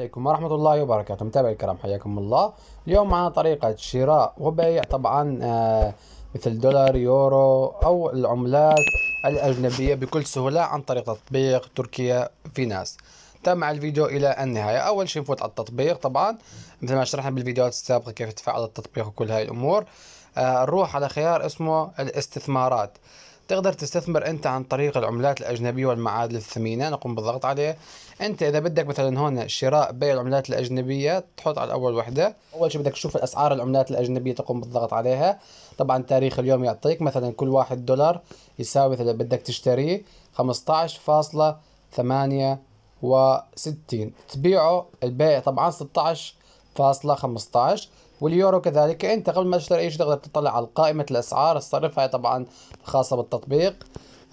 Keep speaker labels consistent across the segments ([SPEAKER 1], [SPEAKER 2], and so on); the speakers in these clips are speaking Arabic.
[SPEAKER 1] عليكم ورحمة الله وبركاته متابعي الكرام حياكم الله اليوم معنا طريقة شراء وبيع طبعا آه، مثل دولار يورو أو العملات الأجنبية بكل سهولة عن طريق تطبيق تركيا في ناس تابع الفيديو إلى النهاية أول شيء نفوت على التطبيق طبعا مثل ما شرحنا بالفيديوهات السابقة كيف تفعل التطبيق وكل هاي الأمور آه، نروح على خيار اسمه الاستثمارات تقدر تستثمر انت عن طريق العملات الاجنبيه والمعادل الثمينه نقوم بالضغط عليه انت اذا بدك مثلا هون شراء بيع العملات الاجنبيه تحط على اول وحده اول شيء بدك تشوف الاسعار العملات الاجنبيه تقوم بالضغط عليها طبعا تاريخ اليوم يعطيك مثلا كل واحد دولار يساوي مثلا بدك تشتريه وستين تبيعه البيع طبعا 16.15 فاصلة واليورو كذلك انت قبل ما تشتري اي شيء تقدر تطلع على قائمه الاسعار الصرف هاي طبعا خاصه بالتطبيق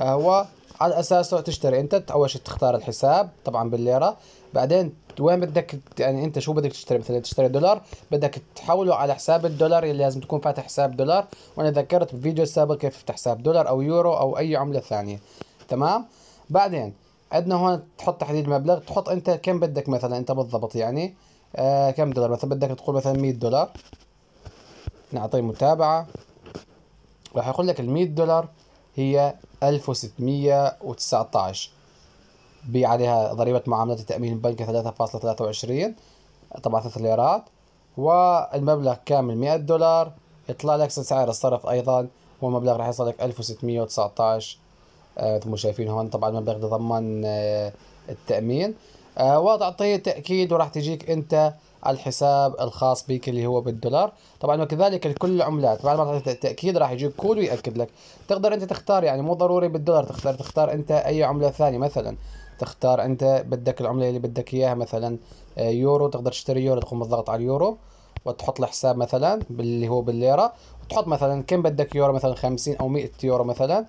[SPEAKER 1] هو آه، على اساسه تشتري انت اول شيء تختار الحساب طبعا بالليره بعدين وين بدك يعني انت شو بدك تشتري مثلا تشتري دولار بدك تحوله على حساب الدولار اللي لازم تكون فاتح حساب دولار وانا ذكرت بفيديو سابق كيف تفتح حساب دولار او يورو او اي عمله ثانيه تمام بعدين عندنا هون تحط تحديد مبلغ تحط انت كم بدك مثلا انت بالضبط يعني آه كم دولار مثلا بدك تقول مثلا 100 دولار نعطيه متابعة راح يقول لك ال 100 دولار هي 1619 بي عليها ضريبة معاملات التأمين البنكي 3.23 طبعا 3 ليرات والمبلغ كامل 100 دولار يطلع لك سعر الصرف أيضا والمبلغ راح يصل لك 1619 مثل آه ما شايفين هون طبعا المبلغ ده آه التأمين آه، وضع طي تاكيد وراح تجيك انت الحساب الخاص بك اللي هو بالدولار طبعا وكذلك لكل العملات بعد ما تعطي التاكيد راح يجيك كود وياكد لك تقدر انت تختار يعني مو ضروري بالدولار تختار تختار انت اي عمله ثانيه مثلا تختار انت بدك العمله اللي بدك اياها مثلا آه، يورو تقدر تشتري يورو تقوم بالضغط على اليورو وتحط له حساب مثلا باللي هو بالليره وتحط مثلا كم بدك يورو مثلا 50 او 100 يورو مثلا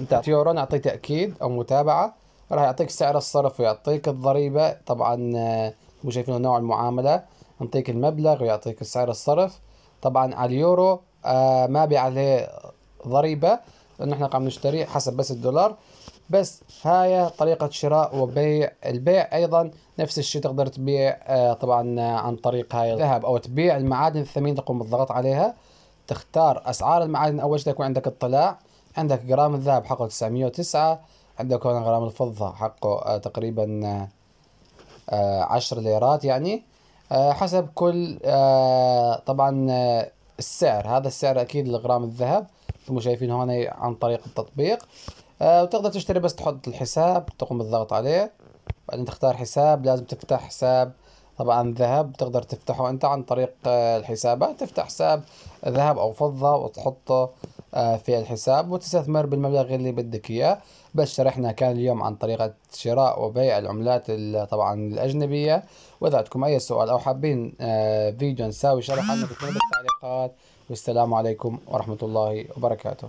[SPEAKER 1] انت يورو نعطيه تاكيد او متابعه راح يعطيك سعر الصرف ويعطيك الضريبة طبعا آه، مو شايفين نوع المعاملة يعطيك المبلغ ويعطيك سعر الصرف طبعا على اليورو آه ما بي عليه ضريبة لأن احنا قاعد نشتري حسب بس الدولار بس هاي طريقة شراء وبيع البيع أيضا نفس الشيء تقدر تبيع آه طبعا آه، عن طريق هاي الذهب أو تبيع المعادن الثمين تقوم بالضغط عليها تختار أسعار المعادن أول شيء يكون عندك اطلاع عندك جرام الذهب حقه 909 عندك هنا غرام الفضة حقه آه، تقريبا آه، آه، عشر ليرات يعني حسب كل طبعا السعر هذا السعر أكيد لغرام الذهب انتم شايفين هون عن طريق التطبيق وتقدر تشتري بس تحط الحساب تقوم بالضغط عليه بعدين تختار حساب لازم تفتح حساب طبعا ذهب تقدر تفتحه انت عن طريق الحسابات تفتح حساب ذهب او فضة وتحطه آه، في الحساب وتستثمر بالمبلغ اللي بدك إياه بس شرحنا كان اليوم عن طريقة شراء وبيع العملات طبعا الأجنبية وإذا عندكم أي سؤال أو حابين آه، فيديو نساوي شرح عنه بالتعليقات والسلام عليكم ورحمة الله وبركاته